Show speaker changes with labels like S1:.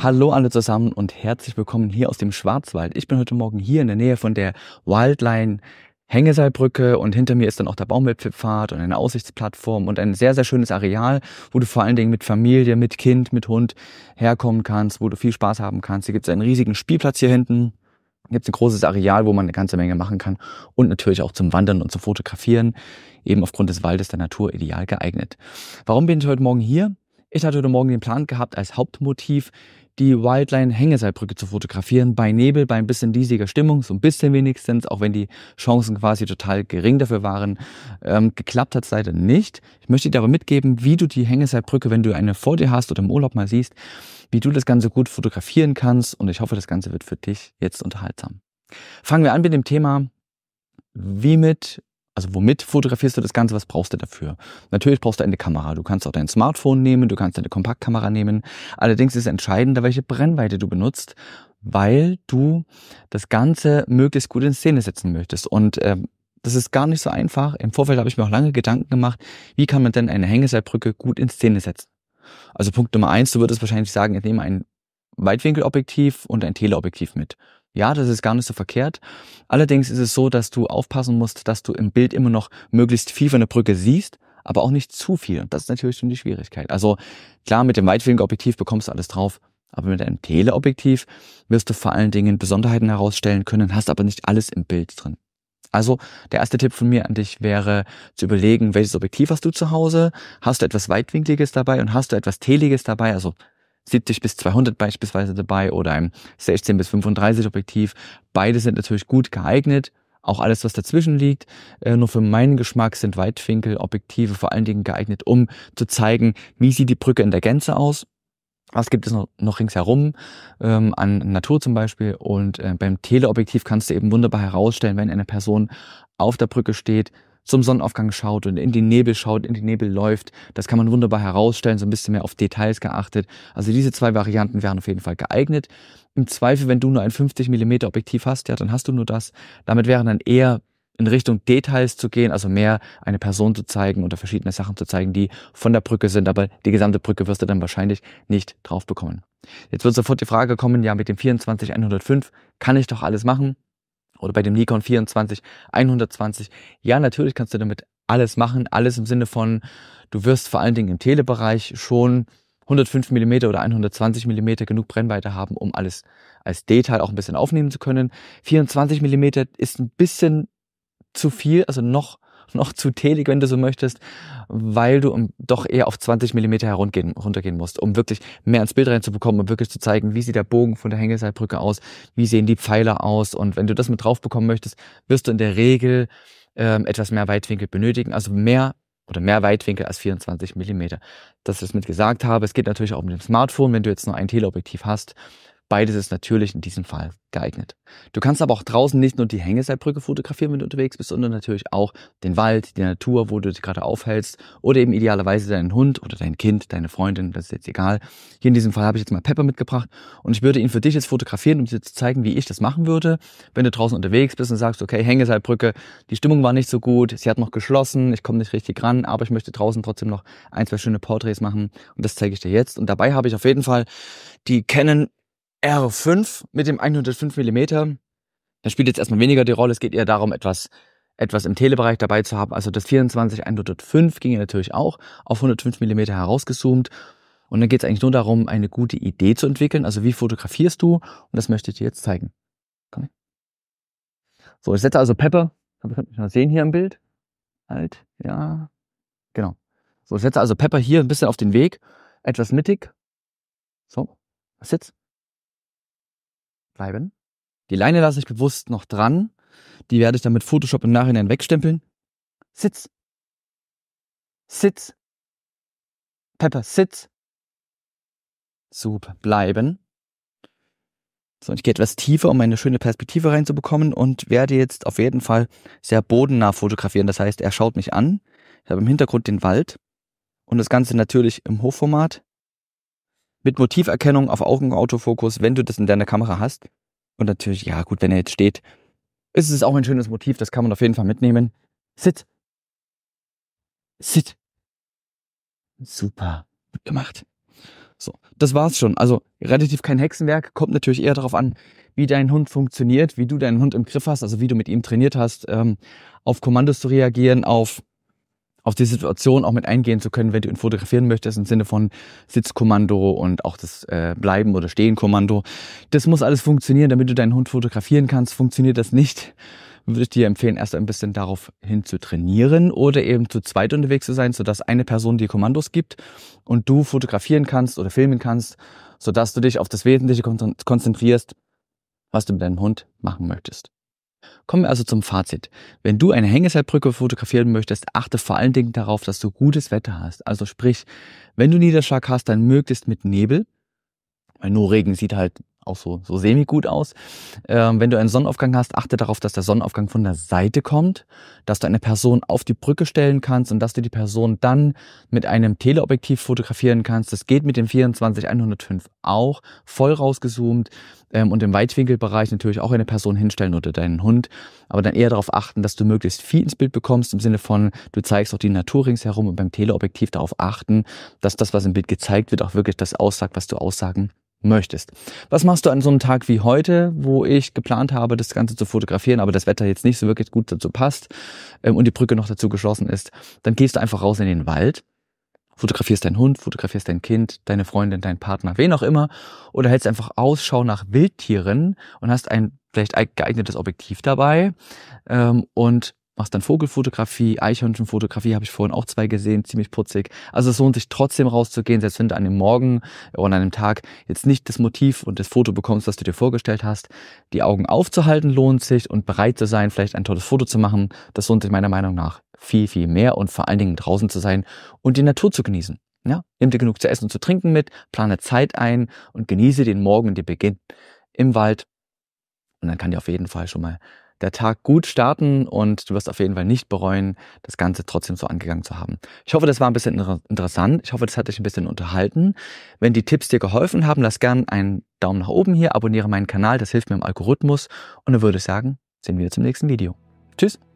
S1: Hallo alle zusammen und herzlich willkommen hier aus dem Schwarzwald. Ich bin heute Morgen hier in der Nähe von der Wildline Hängeseilbrücke und hinter mir ist dann auch der Baumwipfelpfad und eine Aussichtsplattform und ein sehr, sehr schönes Areal, wo du vor allen Dingen mit Familie, mit Kind, mit Hund herkommen kannst, wo du viel Spaß haben kannst. Hier gibt es einen riesigen Spielplatz hier hinten. Hier gibt es ein großes Areal, wo man eine ganze Menge machen kann und natürlich auch zum Wandern und zum Fotografieren, eben aufgrund des Waldes der Natur ideal geeignet. Warum bin ich heute Morgen hier? Ich hatte heute Morgen den Plan gehabt, als Hauptmotiv die Wildline-Hängeseilbrücke zu fotografieren. Bei Nebel, bei ein bisschen diesiger Stimmung, so ein bisschen wenigstens, auch wenn die Chancen quasi total gering dafür waren. Ähm, geklappt hat es leider nicht. Ich möchte dir aber mitgeben, wie du die Hängeseilbrücke, wenn du eine vor dir hast oder im Urlaub mal siehst, wie du das Ganze gut fotografieren kannst. Und ich hoffe, das Ganze wird für dich jetzt unterhaltsam. Fangen wir an mit dem Thema, wie mit also womit fotografierst du das Ganze, was brauchst du dafür? Natürlich brauchst du eine Kamera. Du kannst auch dein Smartphone nehmen, du kannst deine Kompaktkamera nehmen. Allerdings ist entscheidender, welche Brennweite du benutzt, weil du das Ganze möglichst gut in Szene setzen möchtest. Und äh, das ist gar nicht so einfach. Im Vorfeld habe ich mir auch lange Gedanken gemacht, wie kann man denn eine Hängeseilbrücke gut in Szene setzen? Also Punkt Nummer eins, du würdest wahrscheinlich sagen, ich nehme ein Weitwinkelobjektiv und ein Teleobjektiv mit. Ja, das ist gar nicht so verkehrt. Allerdings ist es so, dass du aufpassen musst, dass du im Bild immer noch möglichst viel von der Brücke siehst, aber auch nicht zu viel. Und das ist natürlich schon die Schwierigkeit. Also klar, mit dem Weitwinkelobjektiv bekommst du alles drauf, aber mit einem Teleobjektiv wirst du vor allen Dingen Besonderheiten herausstellen können, hast aber nicht alles im Bild drin. Also der erste Tipp von mir an dich wäre zu überlegen, welches Objektiv hast du zu Hause? Hast du etwas Weitwinkliges dabei und hast du etwas Teliges dabei? Also 70 bis 200 beispielsweise dabei oder ein 16 bis 35 Objektiv. Beide sind natürlich gut geeignet. Auch alles, was dazwischen liegt. Äh, nur für meinen Geschmack sind Weitwinkelobjektive vor allen Dingen geeignet, um zu zeigen, wie sieht die Brücke in der Gänze aus. Was gibt es noch, noch ringsherum ähm, an Natur zum Beispiel? Und äh, beim Teleobjektiv kannst du eben wunderbar herausstellen, wenn eine Person auf der Brücke steht, zum Sonnenaufgang schaut und in den Nebel schaut, in den Nebel läuft. Das kann man wunderbar herausstellen, so ein bisschen mehr auf Details geachtet. Also diese zwei Varianten wären auf jeden Fall geeignet. Im Zweifel, wenn du nur ein 50 mm Objektiv hast, ja, dann hast du nur das. Damit wären dann eher in Richtung Details zu gehen, also mehr eine Person zu zeigen oder verschiedene Sachen zu zeigen, die von der Brücke sind, aber die gesamte Brücke wirst du dann wahrscheinlich nicht drauf bekommen. Jetzt wird sofort die Frage kommen, ja, mit dem 24105 kann ich doch alles machen oder bei dem Nikon 24, 120. Ja, natürlich kannst du damit alles machen, alles im Sinne von, du wirst vor allen Dingen im Telebereich schon 105 mm oder 120 mm genug Brennweite haben, um alles als Detail auch ein bisschen aufnehmen zu können. 24 mm ist ein bisschen zu viel, also noch noch zu telig, wenn du so möchtest, weil du ähm, doch eher auf 20 Millimeter heruntergehen, runtergehen musst, um wirklich mehr ins Bild reinzubekommen und wirklich zu zeigen, wie sieht der Bogen von der Hängeseilbrücke aus, wie sehen die Pfeiler aus. Und wenn du das mit drauf bekommen möchtest, wirst du in der Regel ähm, etwas mehr Weitwinkel benötigen, also mehr oder mehr Weitwinkel als 24 Millimeter. Dass ich das mit gesagt habe, es geht natürlich auch mit dem Smartphone, wenn du jetzt nur ein Teleobjektiv hast, Beides ist natürlich in diesem Fall geeignet. Du kannst aber auch draußen nicht nur die Hängeseilbrücke fotografieren, wenn du unterwegs bist, sondern natürlich auch den Wald, die Natur, wo du dich gerade aufhältst oder eben idealerweise deinen Hund oder dein Kind, deine Freundin, das ist jetzt egal. Hier in diesem Fall habe ich jetzt mal Pepper mitgebracht und ich würde ihn für dich jetzt fotografieren, um dir zu zeigen, wie ich das machen würde, wenn du draußen unterwegs bist und sagst, okay, Hängeseilbrücke, die Stimmung war nicht so gut, sie hat noch geschlossen, ich komme nicht richtig ran, aber ich möchte draußen trotzdem noch ein, zwei schöne Porträts machen und das zeige ich dir jetzt. Und dabei habe ich auf jeden Fall die Canon R5 mit dem 105 mm. Das spielt jetzt erstmal weniger die Rolle. Es geht eher darum, etwas, etwas im Telebereich dabei zu haben. Also das 24 105 ging ja natürlich auch auf 105 mm herausgezoomt. Und dann geht es eigentlich nur darum, eine gute Idee zu entwickeln. Also wie fotografierst du? Und das möchte ich dir jetzt zeigen. Komm. So, ich setze also Pepper. Ihr könnt mich mal sehen hier im Bild. Alt, ja. Genau. So, ich setze also Pepper hier ein bisschen auf den Weg. Etwas mittig. So, was jetzt? bleiben. Die Leine lasse ich bewusst noch dran. Die werde ich dann mit Photoshop im Nachhinein wegstempeln. Sitz. Sitz. Pepper, sitz. Super, bleiben. So, ich gehe etwas tiefer, um eine schöne Perspektive reinzubekommen und werde jetzt auf jeden Fall sehr bodennah fotografieren. Das heißt, er schaut mich an. Ich habe im Hintergrund den Wald und das Ganze natürlich im Hochformat mit Motiverkennung auf Augenautofokus, wenn du das in deiner Kamera hast. Und natürlich, ja gut, wenn er jetzt steht, ist es auch ein schönes Motiv, das kann man auf jeden Fall mitnehmen. Sit. Sit. Super. Gut gemacht. So, das war's schon. Also relativ kein Hexenwerk, kommt natürlich eher darauf an, wie dein Hund funktioniert, wie du deinen Hund im Griff hast, also wie du mit ihm trainiert hast, ähm, auf Kommandos zu reagieren, auf auf die Situation auch mit eingehen zu können, wenn du ihn fotografieren möchtest, im Sinne von Sitzkommando und auch das äh, Bleiben- oder Stehenkommando. Das muss alles funktionieren, damit du deinen Hund fotografieren kannst. Funktioniert das nicht, würde ich dir empfehlen, erst ein bisschen darauf hin zu trainieren oder eben zu zweit unterwegs zu sein, sodass eine Person dir Kommandos gibt und du fotografieren kannst oder filmen kannst, sodass du dich auf das Wesentliche konzentrierst, was du mit deinem Hund machen möchtest. Kommen wir also zum Fazit. Wenn du eine Hängeseilbrücke fotografieren möchtest, achte vor allen Dingen darauf, dass du gutes Wetter hast. Also sprich, wenn du Niederschlag hast, dann möglichst mit Nebel, weil nur Regen sieht halt auch so, so semi-gut aus. Ähm, wenn du einen Sonnenaufgang hast, achte darauf, dass der Sonnenaufgang von der Seite kommt, dass du eine Person auf die Brücke stellen kannst und dass du die Person dann mit einem Teleobjektiv fotografieren kannst. Das geht mit dem 24-105 auch, voll rausgezoomt ähm, und im Weitwinkelbereich natürlich auch eine Person hinstellen oder deinen Hund, aber dann eher darauf achten, dass du möglichst viel ins Bild bekommst, im Sinne von, du zeigst auch die Natur ringsherum und beim Teleobjektiv darauf achten, dass das, was im Bild gezeigt wird, auch wirklich das aussagt, was du aussagen möchtest. Was machst du an so einem Tag wie heute, wo ich geplant habe, das Ganze zu fotografieren, aber das Wetter jetzt nicht so wirklich gut dazu passt ähm, und die Brücke noch dazu geschlossen ist? Dann gehst du einfach raus in den Wald, fotografierst deinen Hund, fotografierst dein Kind, deine Freundin, deinen Partner, wen auch immer, oder hältst einfach Ausschau nach Wildtieren und hast ein vielleicht geeignetes Objektiv dabei ähm, und machst dann Vogelfotografie, Eichhörnchenfotografie, habe ich vorhin auch zwei gesehen, ziemlich putzig. Also es lohnt sich trotzdem rauszugehen, selbst wenn du an dem Morgen oder an einem Tag jetzt nicht das Motiv und das Foto bekommst, was du dir vorgestellt hast. Die Augen aufzuhalten lohnt sich und bereit zu sein, vielleicht ein tolles Foto zu machen, das lohnt sich meiner Meinung nach viel, viel mehr und vor allen Dingen draußen zu sein und die Natur zu genießen. Ja, nimm dir genug zu essen und zu trinken mit, plane Zeit ein und genieße den Morgen der beginnt im Wald. Und dann kann dir auf jeden Fall schon mal der Tag gut starten und du wirst auf jeden Fall nicht bereuen, das Ganze trotzdem so angegangen zu haben. Ich hoffe, das war ein bisschen interessant. Ich hoffe, das hat dich ein bisschen unterhalten. Wenn die Tipps dir geholfen haben, lass gern einen Daumen nach oben hier, abonniere meinen Kanal, das hilft mir im Algorithmus und dann würde ich sagen, sehen wir zum nächsten Video. Tschüss!